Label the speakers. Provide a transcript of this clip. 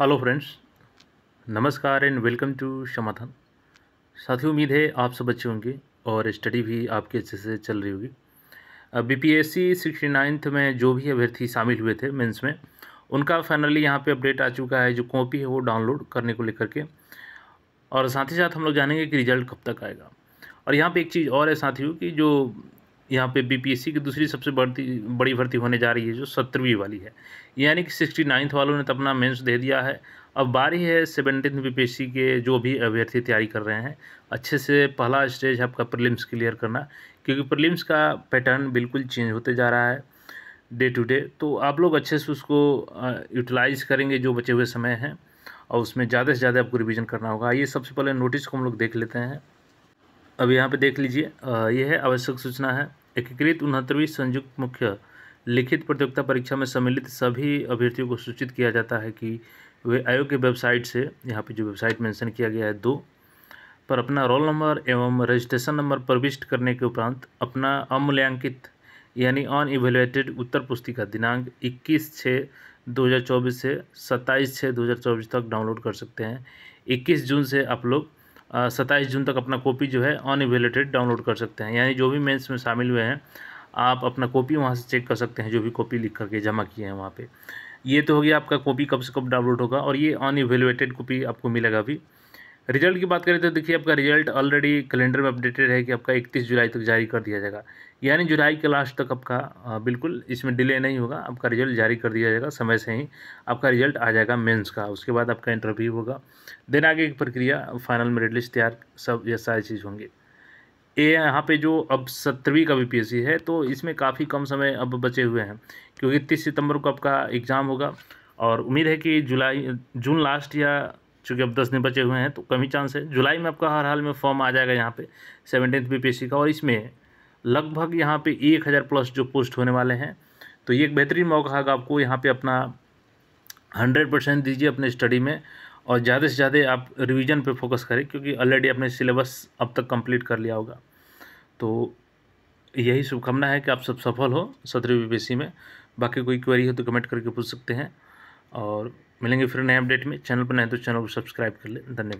Speaker 1: hello friends नमस्कार and welcome to Samadhan साथियों उम्मीद है आप सब अच्छे होंगे और स्टडी भी आपके अच्छे से चल रही होगी B P S C sixty ninth में जो भी अभ्यर्थी शामिल हुए थे मेंस में उनका फाइनली यहाँ पे अपडेट आ चुका है जो कॉपी है वो डाउनलोड करने को लेकर के और साथ ही साथ हम लोग जानेंगे कि रिजल्ट कब तक आएगा और यहाँ पर एक चीज़ और है साथियों की जो यहाँ पे बीपीएससी की दूसरी सबसे बढ़ती बड़ी भर्ती होने जा रही है जो सत्रहवीं वाली है यानी कि सिक्सटी नाइन्थ वालों ने तो अपना मेंस दे दिया है अब बारी है सेवनटीन बीपीएससी के जो भी अभ्यर्थी तैयारी कर रहे हैं अच्छे से पहला स्टेज आपका प्रिलिम्स क्लियर करना क्योंकि प्रिलिम्स का पैटर्न बिल्कुल चेंज होते जा रहा है डे टू डे तो आप लोग अच्छे से उसको यूटिलाइज़ करेंगे जो बचे हुए समय हैं और उसमें ज़्यादा से ज़्यादा आपको रिविज़न करना होगा ये सबसे पहले नोटिस को हम लोग देख लेते हैं अब यहाँ पे देख लीजिए यह है आवश्यक सूचना है एकीकृत उनहत्तरवीं संयुक्त मुख्य लिखित प्रतियोगिता परीक्षा में सम्मिलित सभी अभ्यर्थियों को सूचित किया जाता है कि वे आयोग की वेबसाइट से यहाँ पे जो वेबसाइट मेंशन किया गया है दो पर अपना रोल नंबर एवं रजिस्ट्रेशन नंबर प्रविष्ट करने के उपरांत अपना अमूल्यांकित यानी अन इवेलुएटेड उत्तर पुस्तिका दिनांक इक्कीस छः चौबीस से सत्ताईस छः चौबीस तक डाउनलोड कर सकते हैं इक्कीस जून से आप लोग सत्ताईस जून तक अपना कॉपी जो है अनवेलेटेड डाउनलोड कर सकते हैं यानी जो भी मेंस में शामिल हुए हैं आप अपना कॉपी वहाँ से चेक कर सकते हैं जो भी कॉपी लिख करके जमा किए हैं वहाँ पर ये तो हो गया आपका कॉपी कब से कब डाउनलोड होगा और ये अनवेलुएटेड कॉपी आपको मिलेगा अभी रिजल्ट की बात करें तो देखिए आपका रिजल्ट ऑलरेडी कैलेंडर में अपडेटेड है कि आपका 31 जुलाई तक जारी कर दिया जाएगा यानी जुलाई के लास्ट तक आपका बिल्कुल इसमें डिले नहीं होगा आपका रिजल्ट जारी कर दिया जाएगा समय से ही आपका रिजल्ट आ जाएगा मेंस का उसके बाद आपका इंटरव्यू होगा देन आगे की प्रक्रिया फाइनल मेरिट लिस्ट तैयार सब ये सारी चीज़ होंगी ये यहाँ पे जो अब सत्रहवीं का बी है तो इसमें काफ़ी कम समय अब बचे हुए हैं क्योंकि तीस सितंबर को आपका एग्ज़ाम होगा और उम्मीद है कि जुलाई जून लास्ट या चूँकि अब दस दिन बचे हुए हैं तो कम ही चांस है जुलाई में आपका हर हाल में फॉर्म आ जाएगा यहाँ पे सेवनटीन बीपीएससी का और इसमें लगभग यहाँ पे एक हज़ार प्लस जो पोस्ट होने वाले हैं तो ये एक बेहतरीन मौका है आपको यहाँ पे अपना हंड्रेड परसेंट दीजिए अपने स्टडी में और ज़्यादा से ज़्यादा आप रिवीजन पे फोकस करें क्योंकि ऑलरेडी आपने सिलेबस अब तक कंप्लीट कर लिया होगा तो यही शुभकामना है कि आप सब सफल हो सत्रहवीं बी में बाकी कोई क्वेरी हो तो कमेंट करके पूछ सकते हैं और मिलेंगे फिर नए अपडेट में चैनल पर नए तो चैनल को सब्सक्राइब कर लें धन्यवाद